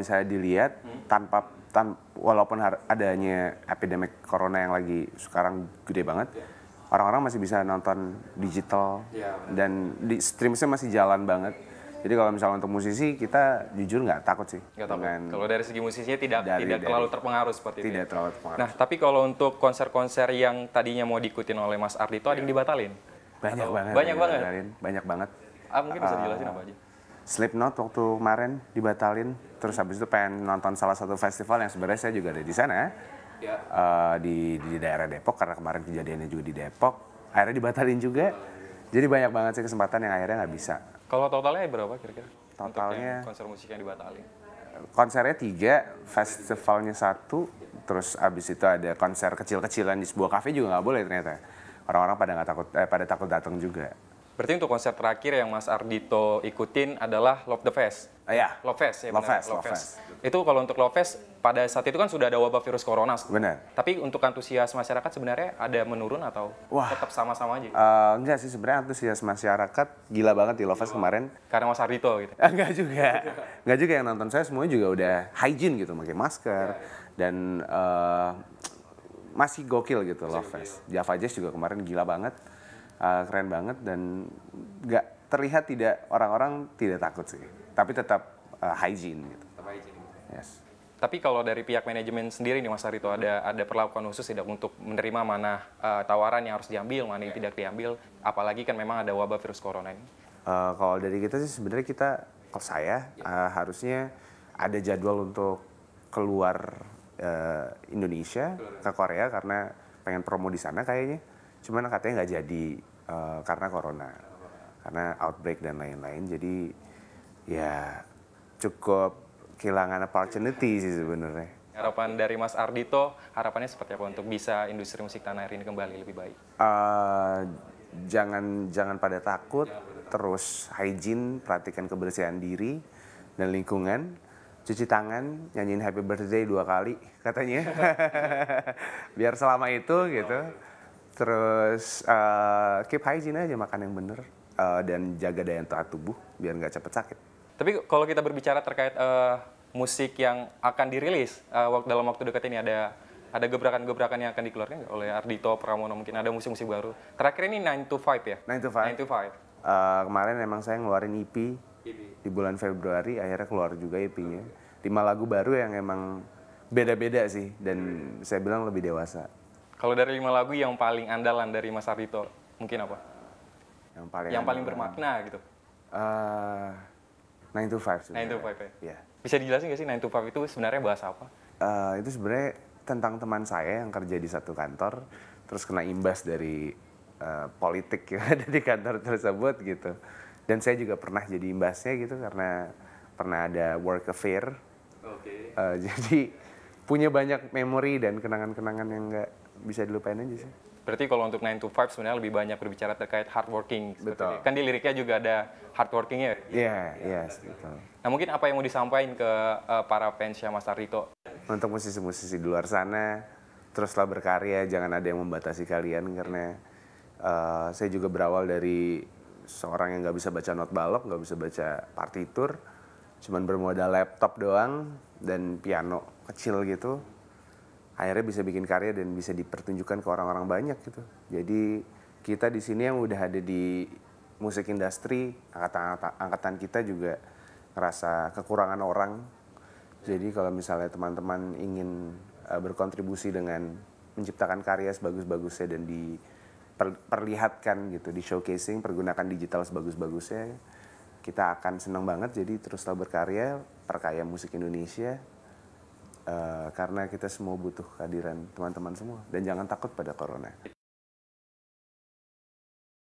misalnya dilihat hmm. tanpa tan, walaupun adanya epidemic corona yang lagi sekarang gede banget ya. orang-orang yeah. masih bisa nonton digital yeah, ya, dan di streamnya masih jalan banget jadi kalau misalnya untuk musisi kita jujur nggak takut sih. Nggak takut. Kalau dari segi musisinya tidak dari, tidak dari, terpengaruh seperti ya? tidak itu. terlalu terpengaruh. Nah tapi kalau untuk konser-konser yang tadinya mau diikutin oleh Mas Ardi itu yeah. ada yang iya. dibatalin? Banyak Atau banget. Banyak banget. Banyak banget. Ah, mungkin bisa dijelasin uh, apa ah, aja? Slipknot waktu kemarin dibatalin, terus habis itu pengen nonton salah satu festival yang sebenarnya saya juga ada di sana ya. uh, di di daerah Depok karena kemarin kejadiannya juga di Depok, akhirnya dibatalin juga. Jadi banyak banget sih kesempatan yang akhirnya nggak bisa. Kalau totalnya berapa kira-kira? Totalnya konser musik yang dibatalin. Konsernya tiga, festivalnya satu, terus habis itu ada konser kecil-kecilan di sebuah kafe juga nggak boleh ternyata. Orang-orang pada nggak takut, eh, pada takut datang juga. Berarti untuk konser terakhir yang Mas Ardito ikutin adalah Love the Fest. Uh, Yeah. Iya. Love Fest ya. Love Fest, Love, Love Fest. Gitu. Itu kalau untuk Love Fest pada saat itu kan sudah ada wabah virus corona. Benar. Tapi untuk antusias masyarakat sebenarnya ada menurun atau Wah. tetap sama-sama aja? Uh, enggak sih sebenarnya antusias masyarakat gila banget di Love Fest kemarin. Karena Mas Ardito gitu. enggak juga. enggak juga yang nonton saya semuanya juga udah hygiene gitu, pakai masker Yeah. Iya. dan uh, masih gokil gitu Love Fest. Java Jazz juga kemarin gila banget uh, keren banget dan nggak terlihat tidak orang-orang tidak takut sih tapi tetap uh, hygiene gitu tetap hygiene yes tapi kalau dari pihak manajemen sendiri nih Mas Arito ada ada perlakuan khusus tidak untuk menerima mana uh, tawaran yang harus diambil, mana yang iya. tidak diambil, apalagi kan memang ada wabah virus corona ini. Uh, kalau dari kita sih sebenarnya kita kalau saya uh, harusnya ada jadwal untuk keluar uh, Indonesia ke Korea karena pengen promo di sana kayaknya cuman katanya nggak jadi uh, karena corona karena outbreak dan lain-lain jadi ya cukup kehilangan opportunity sih sebenarnya harapan dari Mas Ardito harapannya seperti apa untuk bisa industri musik tanah air ini kembali lebih baik uh, jangan jangan pada takut terus hygiene perhatikan kebersihan diri dan lingkungan cuci tangan, nyanyiin happy birthday dua kali katanya. Biar selama itu gitu terus uh, keep hygiene aja makan yang bener uh, dan jaga daya tahan tubuh biar nggak cepet sakit. Tapi kalau kita berbicara terkait uh, musik yang akan dirilis uh, dalam waktu dekat ini ada ada gebrakan-gebrakan yang akan dikeluarkan oleh Ardito Pramono mungkin ada musik-musik baru. Terakhir ini Nine to Five ya? Nine to Five. 9 to 5. Uh, kemarin emang saya ngeluarin EP, EP di bulan Februari akhirnya keluar juga EP-nya. Okay. lagu baru yang emang beda-beda sih dan hmm. saya bilang lebih dewasa. Kalau dari lima lagu yang paling andalan dari Mas Ardito, mungkin apa? Yang paling yang paling bermakna gitu. Uh, eh, 9 to 5 sebenarnya. 9 to 5 ya? Yeah. Bisa dijelasin nggak sih 9 to 5 itu sebenarnya bahas apa? Uh, itu sebenarnya tentang teman saya yang kerja di satu kantor, terus kena imbas dari uh, politik yang ada di kantor tersebut gitu. Dan saya juga pernah jadi imbasnya gitu karena pernah ada work affair. Oke. Okay. Uh, jadi punya banyak memori dan kenangan-kenangan yang nggak bisa dilupain aja sih. Berarti kalau untuk 9 to 5 sebenarnya lebih banyak berbicara terkait hardworking. Betul. Ini. Kan di liriknya juga ada hardworking ya? Iya, yeah, iya. Yes, Nah mungkin apa yang mau disampaikan ke uh, para fansnya Mas Tarito? Untuk musisi-musisi di luar sana, teruslah berkarya, jangan ada yang membatasi kalian karena uh, saya juga berawal dari seorang yang nggak bisa baca not balok, nggak bisa baca partitur cuman bermodal laptop doang dan piano kecil gitu akhirnya bisa bikin karya dan bisa dipertunjukkan ke orang-orang banyak gitu jadi kita di sini yang udah ada di musik industri angkatan angkatan kita juga ngerasa kekurangan orang jadi kalau misalnya teman-teman ingin eh, berkontribusi dengan menciptakan karya sebagus-bagusnya dan diperlihatkan gitu di showcasing pergunakan digital sebagus-bagusnya kita akan senang banget jadi teruslah berkarya perkaya musik Indonesia uh, karena kita semua butuh kehadiran teman-teman semua dan jangan takut pada corona